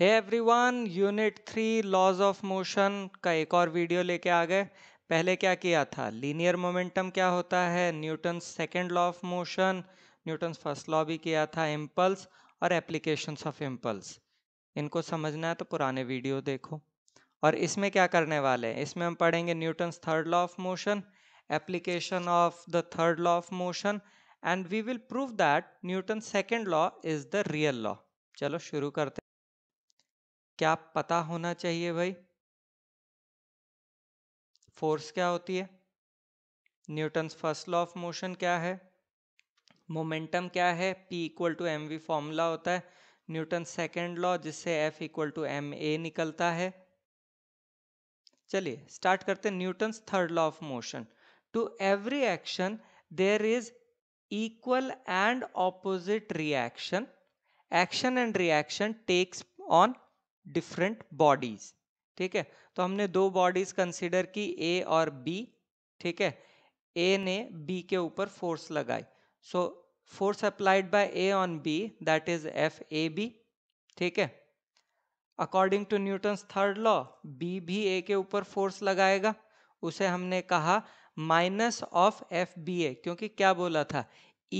Hey everyone unit three laws of motion का एक और वीडियो लेके आ गए पहले क्या किया था लीनियर मोमेंटम क्या होता है Newton second law of motion Newton first law भी किया था इम्पल्स और एप्लीकेशन ऑफ इम्पल्स इनको समझना है तो पुराने वीडियो देखो और इसमें क्या करने वाले हैं इसमें हम पढ़ेंगे Newton's third law of motion application of the third law of motion and we will prove that Newton second law is the real law चलो शुरू करते हैं क्या पता होना चाहिए भाई फोर्स क्या होती है Newton's first law of motion क्या है मोमेंटम क्या है P equal to M V formula होता है न्यूटन सेकेंड लॉ जिससे F equal to M A निकलता है चलिए स्टार्ट करते हैं Newton's third law of motion to every action there is equal and opposite reaction action and reaction takes on different bodies ठीक है तो हमने दो बॉडीज कंसिडर की ए और बी ठीक है ए ने बी के ऊपर फोर्स लगाई so force applied by A on B that is F A B ठीक है according to Newton third law B भी ए के ऊपर फोर्स लगाएगा उसे हमने कहा minus of F B A क्योंकि क्या बोला था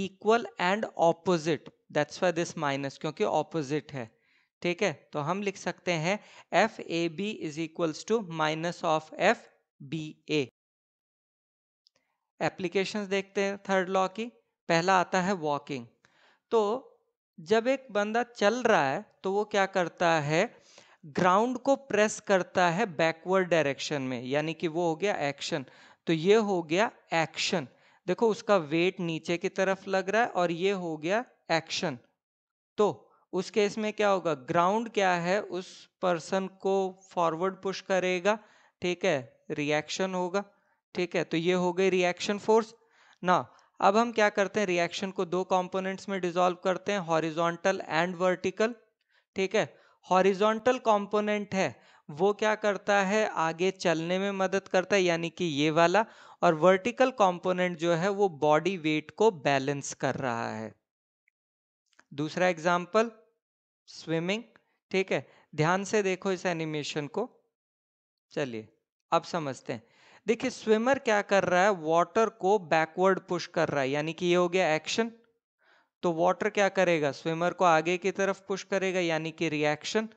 equal and opposite that's why this minus क्योंकि ऑपोजिट है ठीक है तो हम लिख सकते हैं F A B is equals to minus of F B A application देखते हैं थर्ड लॉ की पहला आता है वॉकिंग तो जब एक बंदा चल रहा है तो वो क्या करता है ग्राउंड को प्रेस करता है बैकवर्ड डायरेक्शन में यानी कि वो हो गया एक्शन तो ये हो गया एक्शन देखो उसका वेट नीचे की तरफ लग रहा है और ये हो गया एक्शन तो उस केस में क्या होगा ग्राउंड क्या है उस पर्सन को फॉरवर्ड पुश करेगा ठीक है रिएक्शन होगा ठीक है तो ये हो गई रिएक्शन फोर्स ना अब हम क्या करते हैं रिएक्शन को दो कंपोनेंट्स में डिसॉल्व करते हैं हॉरिजॉन्टल एंड वर्टिकल ठीक है हॉरिजॉन्टल कंपोनेंट है वो क्या करता है आगे चलने में मदद करता है यानी कि ये वाला और वर्टिकल कंपोनेंट जो है वो बॉडी वेट को बैलेंस कर रहा है दूसरा एग्जाम्पल स्विमिंग ठीक है ध्यान से देखो इस एनिमेशन को चलिए अब समझते हैं देखिए स्विमर क्या कर रहा है वाटर को बैकवर्ड पुश कर रहा है यानी कि ये हो गया एक्शन तो वाटर क्या करेगा स्विमर को आगे की तरफ पुश करेगा यानी कि रिएक्शन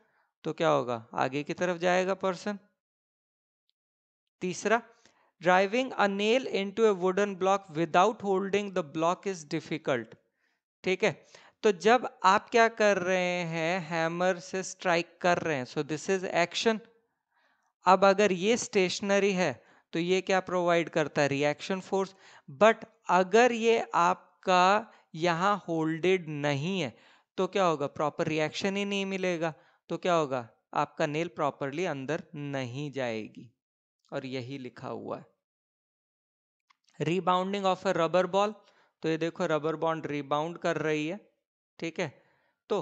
तो क्या होगा आगे की तरफ जाएगा पर्सन तीसरा driving a nail into a wooden block without holding the block is difficult ठीक है तो जब आप क्या कर रहे हैं हैमर से स्ट्राइक कर रहे हैं सो दिस इज एक्शन अब अगर ये स्टेशनरी है तो ये क्या प्रोवाइड करता है रिएक्शन फोर्स बट अगर ये आपका यहाँ होल्डेड नहीं है तो क्या होगा प्रॉपर रिएक्शन ही नहीं मिलेगा तो क्या होगा आपका नेल प्रॉपरली अंदर नहीं जाएगी और यही लिखा हुआ है rebounding off a rubber ball तो ये देखो रबर बॉन्ड रिबाउंड कर रही है ठीक है तो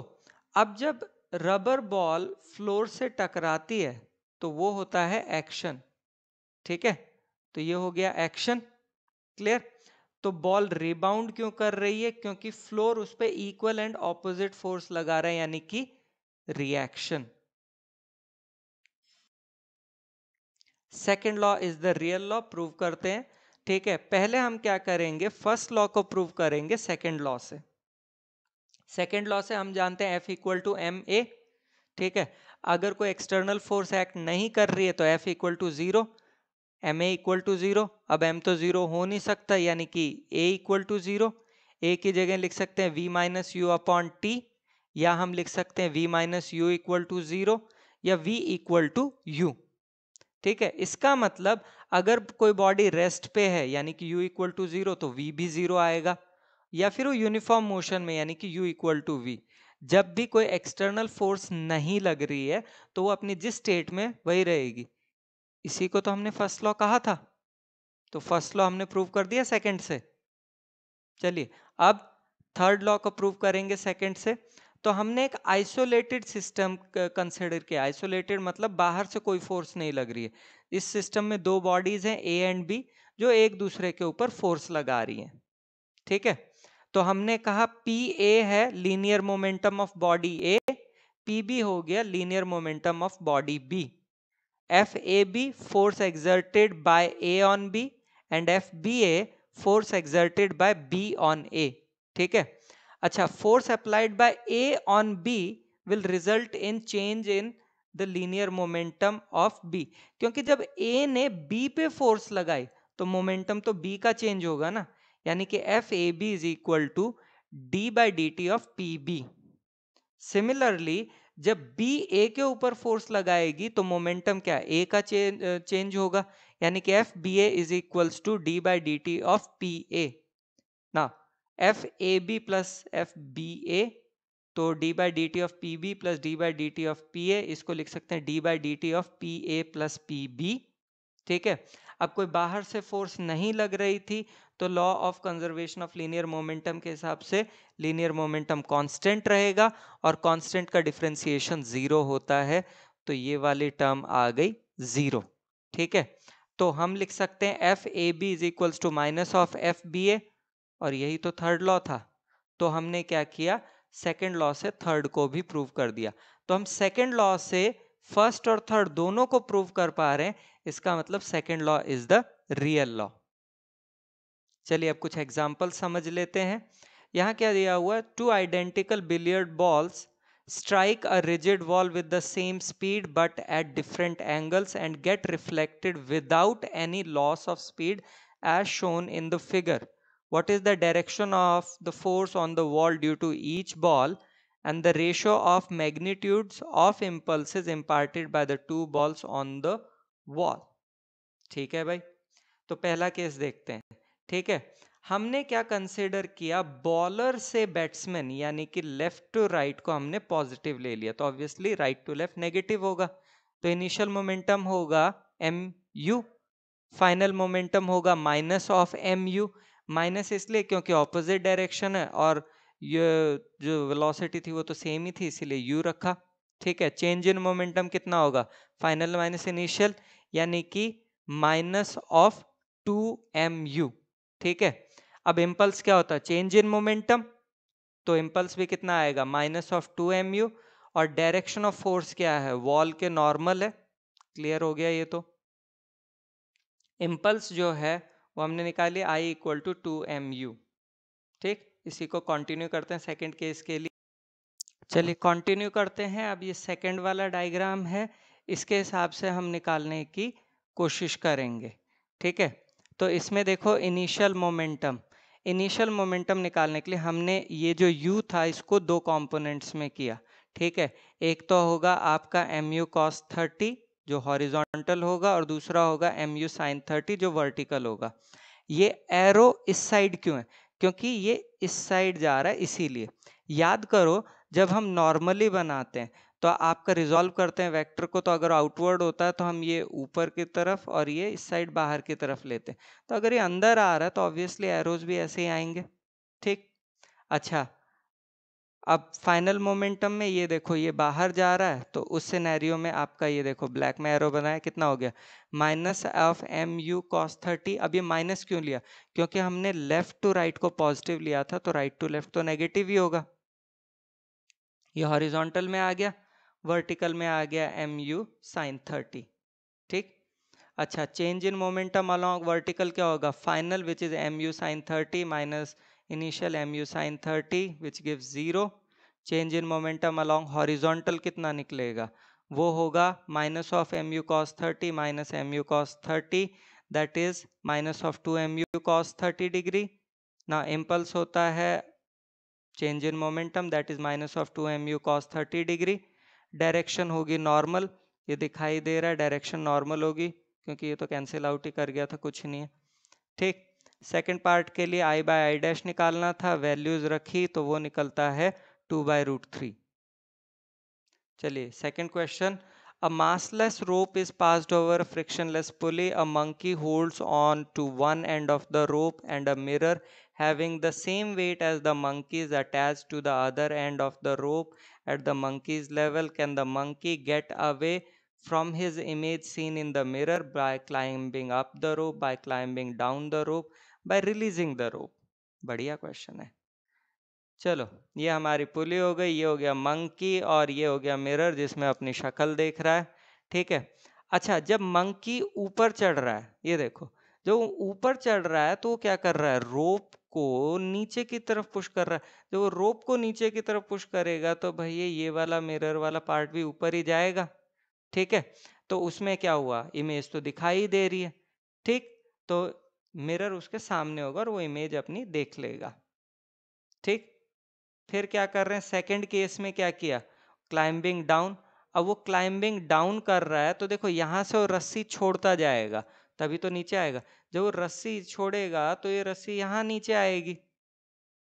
अब जब रबर बॉल फ्लोर से टकराती है तो वो होता है एक्शन ठीक है तो ये हो गया एक्शन क्लियर तो बॉल रिबाउंड क्यों कर रही है क्योंकि फ्लोर उस पर इक्वल एंड ऑपोजिट फोर्स लगा रहा है यानी कि reaction second law is the real law prove करते हैं ठीक है पहले हम क्या करेंगे फर्स्ट लॉ को प्रूव करेंगे सेकेंड लॉ से सेकेंड लॉ से हम जानते हैं F equal to M A ठीक है अगर कोई एक्सटर्नल फोर्स एक्ट नहीं कर रही है तो F equal to zero M A equal to zero अब एम तो ज़ीरो हो नहीं सकता यानी कि A equal to zero A की जगह लिख सकते हैं V minus U upon T या हम लिख सकते हैं V minus U equal to zero या वी इक्वल टू यू ठीक है इसका मतलब अगर कोई बॉडी रेस्ट पे है यानी कि u इक्वल टू ज़ीरो तो v भी ज़ीरो आएगा या फिर वो यूनिफॉर्म मोशन में यानी कि u इक्वल टू वी जब भी कोई एक्सटर्नल फोर्स नहीं लग रही है तो वो अपनी जिस स्टेट में वही रहेगी इसी को तो हमने फर्स्ट लॉ कहा था तो फर्स्ट लॉ हमने प्रूव कर दिया सेकंड से चलिए अब थर्ड लॉ को प्रूव करेंगे सेकंड से तो हमने एक आइसोलेटेड सिस्टम कंसिडर किया आइसोलेटेड मतलब बाहर से कोई फोर्स नहीं लग रही है इस सिस्टम में दो बॉडीज हैं ए एंड बी जो एक दूसरे के ऊपर फोर्स लगा रही हैं ठीक है तो हमने कहा पी ए है linear momentum of body A P B हो गया linear momentum of body B F A B force exerted by A on B and F B A force exerted by B on A ठीक है अच्छा force applied by A on B will result in change in the linear momentum of B क्योंकि जब ए ने B पे force लगाई तो momentum तो बी का चेंज होगा ना यानी कि F A B is equal to D by D T of P B similarly जब बी ए के ऊपर फोर्स लगाएगी तो मोमेंटम क्या ए का चेंज होगा यानी कि F B A is equals to D by D T of P A ना F A B plus F B A तो D by D T of P B plus D by D T of P A इसको लिख सकते हैं D by D T of P A plus P B ठीक है अब कोई बाहर से फोर्स नहीं लग रही थी तो law of conservation of linear momentum के हिसाब से लीनियर मोमेंटम कांस्टेंट रहेगा और कांस्टेंट का डिफ्रेंसिएशन ज़ीरो होता है तो ये वाली टर्म आ गई ज़ीरो ठीक है तो हम लिख सकते हैं F A B is equals to minus of F B A और यही तो थर्ड लॉ था तो हमने क्या किया सेकेंड लॉ से थर्ड को भी प्रूव कर दिया तो हम सेकेंड लॉ से फर्स्ट और थर्ड दोनों को प्रूव कर पा रहे हैं इसका मतलब second law is the real law चलिए अब कुछ एग्जाम्पल समझ लेते हैं यहाँ क्या दिया हुआ है two identical billiard balls strike a rigid wall with the same speed but at different angles and get reflected without any loss of speed as shown in the figure what is the direction of the force on the wall due to each ball and the ratio of magnitudes of impulses imparted by the two balls on the wall ठीक है भाई तो पहला case देखते हैं ठीक है हमने क्या कंसिडर किया बॉलर से बैट्समैन यानी कि लेफ्ट टू राइट को हमने पॉजिटिव ले लिया तो obviously right to left negative होगा तो इनिशियल मोमेंटम होगा एम यू फाइनल मोमेंटम होगा minus of M U minus इसलिए क्योंकि ऑपोजिट डायरेक्शन है और ये जो वेलोसिटी थी वो तो सेम ही थी इसीलिए यू रखा ठीक है चेंज इन मोमेंटम कितना होगा फाइनल माइनस इनिशियल यानी कि minus of two m u ठीक है अब इम्पल्स क्या होता है चेंज इन मोमेंटम तो इम्पल्स भी कितना आएगा minus of two m u और डायरेक्शन ऑफ फोर्स क्या है वॉल के नॉर्मल है क्लियर हो गया ये तो इम्पल्स जो है वो हमने निकाली I equal to two m u ठीक इसी को कंटिन्यू करते हैं सेकंड केस के लिए चलिए कंटिन्यू करते हैं अब ये सेकंड वाला डायग्राम है इसके हिसाब से हम निकालने की कोशिश करेंगे ठीक है तो इसमें देखो इनिशियल मोमेंटम इनिशियल मोमेंटम निकालने के लिए हमने ये जो यू था इसको दो कंपोनेंट्स में किया ठीक है एक तो होगा आपका एम यू कॉस थर्टी जो हॉरिजॉन्टल होगा और दूसरा होगा एम यू साइन थर्टी जो वर्टिकल होगा ये एरो इस साइड क्यों है क्योंकि ये इस साइड जा रहा है इसीलिए याद करो जब हम नॉर्मली बनाते हैं तो आपका रिजॉल्व करते हैं वेक्टर को तो अगर आउटवर्ड होता है तो हम ये ऊपर की तरफ और ये इस साइड बाहर की तरफ लेते हैं तो अगर ये अंदर आ रहा है तो ऑब्वियसली एरोज भी ऐसे ही आएंगे ठीक अच्छा अब फाइनल मोमेंटम में ये देखो ये बाहर जा रहा है तो उस सिनेरियो में आपका ये देखो ब्लैक में एरो बनाया कितना हो गया minus of M u cos thirty अब ये माइनस क्यों लिया क्योंकि हमने लेफ्ट टू राइट को पॉजिटिव लिया था तो राइट टू लेफ्ट तो नेगेटिव ही होगा ये हॉरिजॉन्टल में आ गया वर्टिकल में आ गया एम यू साइन थर्टी ठीक अच्छा change in momentum along vertical क्या होगा final which is m u sine thirty minus initial m u sine thirty which give zero change in momentum along horizontal कितना निकलेगा वो होगा minus of M u cos thirty minus m u cos thirty that is minus of two m u cos thirty degree ना impulse होता है change in momentum that is minus of two m u cos thirty degree direction होगी normal ये दिखाई दे रहा है direction normal होगी क्योंकि ये तो कैंसिल आउट ही कर गया था कुछ नहीं है ठीक सेकेंड पार्ट के लिए आई बाय आई डैश निकालना था वैल्यूज रखी तो वो निकलता है टू बाय रूट थ्री चलिए second question a massless rope is passed over frictionless pulley a monkey holds on to one end of the rope and a mirror having the same weight as the monkey's attach to the other end of the rope at the monkey's level can the monkey get away from his image seen in the mirror by climbing up the rope, by climbing down the rope, by releasing the rope? बढ़िया question है चलो ये हमारी पुली हो गई ये हो गया मंकी और ये हो गया मिरर जिसमें अपनी शक्ल देख रहा है ठीक है अच्छा जब मंकी ऊपर चढ़ रहा है ये देखो जो ऊपर चढ़ रहा है तो वो क्या कर रहा है रोप को नीचे की तरफ पुश कर रहा है जब वो रोप को नीचे की तरफ पुश करेगा तो भैया ये वाला मिरर वाला पार्ट भी ऊपर ही जाएगा ठीक है तो उसमें क्या हुआ इमेज तो दिखाई दे रही है ठीक तो मिरर उसके सामने होगा और वो इमेज अपनी देख लेगा ठीक फिर क्या कर रहे हैं सेकंड केस में क्या किया क्लाइंबिंग डाउन अब वो क्लाइंबिंग डाउन कर रहा है तो देखो यहाँ से वो रस्सी छोड़ता जाएगा तभी तो नीचे आएगा जब वो रस्सी छोड़ेगा तो ये रस्सी यहाँ नीचे आएगी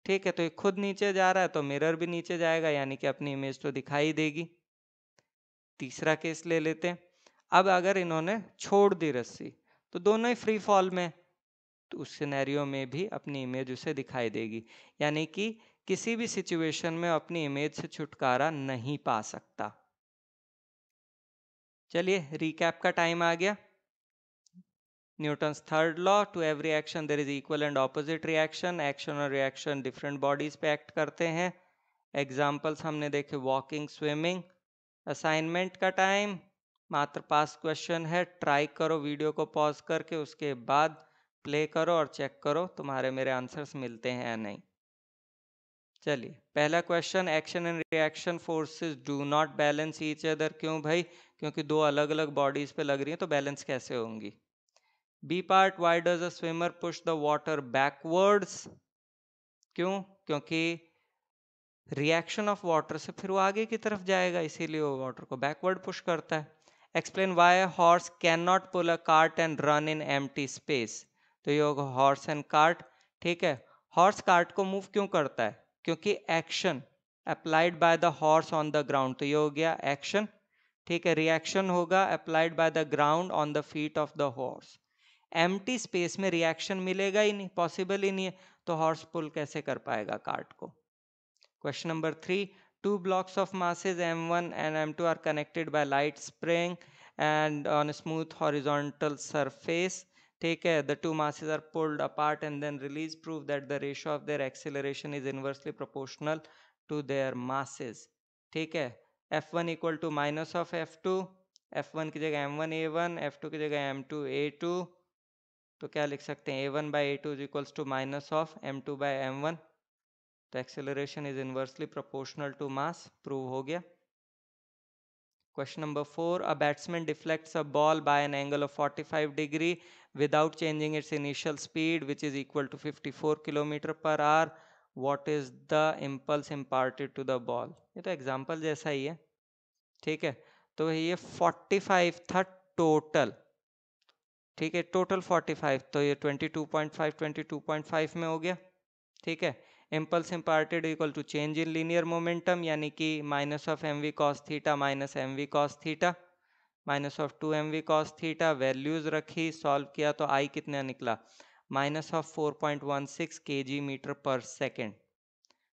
ठीक है तो ये खुद नीचे जा रहा है तो मिरर भी नीचे जाएगा यानी कि अपनी इमेज तो दिखाई देगी तीसरा केस ले लेते हैं अब अगर इन्होंने छोड़ दी रस्सी तो दोनों ही फ्री फॉल में तो उस सिनेरियो में भी अपनी इमेज उसे दिखाई देगी यानी कि किसी भी सिचुएशन में अपनी इमेज से छुटकारा नहीं पा सकता चलिए रिकैप का टाइम आ गया Newton's third law to every action there is equal and opposite reaction action और रिएक्शन डिफरेंट बॉडीज पे एक्ट करते हैं एग्जाम्पल्स हमने देखे वॉकिंग स्विमिंग असाइनमेंट का टाइम मात्र पास क्वेश्चन है ट्राई करो वीडियो को पॉज करके उसके बाद प्ले करो और चेक करो तुम्हारे मेरे आंसर्स मिलते हैं या नहीं चलिए पहला question action and reaction forces do not balance each other क्यों भाई क्योंकि दो अलग अलग बॉडीज पे लग रही हैं तो बैलेंस कैसे होंगी B part why does a swimmer push the water backwards क्यों क्योंकि रिएक्शन ऑफ वाटर से फिर वो आगे की तरफ जाएगा इसीलिए वो वाटर को बैकवर्ड पुश करता है explain why horse can not pull a cart and run in एम स्पेस तो ये होगा हॉर्स एंड कार्ट ठीक है हॉर्स कार्ट को मूव क्यों करता है क्योंकि action applied by the horse on the ground तो ये हो गया एक्शन ठीक है रिएक्शन होगा applied by the ground on the feet of the horse एम स्पेस में रिएक्शन मिलेगा ही नहीं पॉसिबल ही नहीं है तो हॉर्स पुल कैसे कर पाएगा कार्ट को Question number 3. Two blocks of masses M1 and M2 are connected by light spring and on a smooth horizontal surface. Take care, the two masses are pulled apart and then released. Prove that the ratio of their acceleration is inversely proportional to their masses. Take care, F1 equal to minus of F2. F1 की जगह M1 A1, F2 की जगह M2 A2. तो क्या लिख सकते हैं A1 by a two is equals to minus of M2 by m one. तो acceleration is inversely proportional to mass prove हो गया question number four a batsman deflects a ball by an angle of 45 degree without changing its initial speed which is equal to 54 kilometre per hour what is the impulse imparted to the ball ये तो example जैसा ही है ठीक है तो ये 45 था total ठीक है टोटल 45 तो ये 22.5 22.5 में हो गया ठीक है impulse imparted equal to change in linear momentum यानी कि minus of m v cos theta minus m v cos theta minus of two M v cos theta values रखी सॉल्व किया तो आई कितना निकला minus of four point one six k g metre per second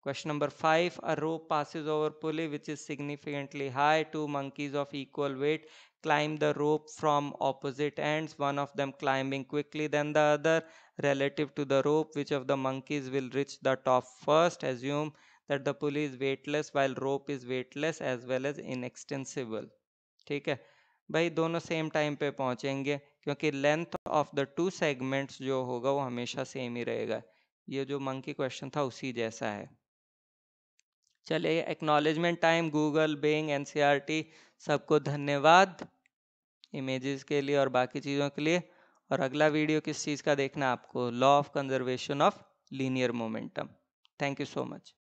question number five a rope passes over pulley which is significantly high two monkeys of equal weight climb the rope from opposite ends one of them climbing quickly then the other relative to the rope which of the monkeys will reach the top first assume that the pulley is weightless while rope is weightless as well as inextensible ठीक है भाई दोनों same time पे पहुंचेंगे क्योंकि length of the two segments जो होगा वो हमेशा सेम ही रहेगा ये जो मंकी क्वेश्चन था उसी जैसा है चलिए acknowledgement time Google Bing NCERT सबको धन्यवाद इमेजेस के लिए और बाकी चीज़ों के लिए और अगला वीडियो किस चीज़ का देखना आपको law of conservation of linear momentum thank you so much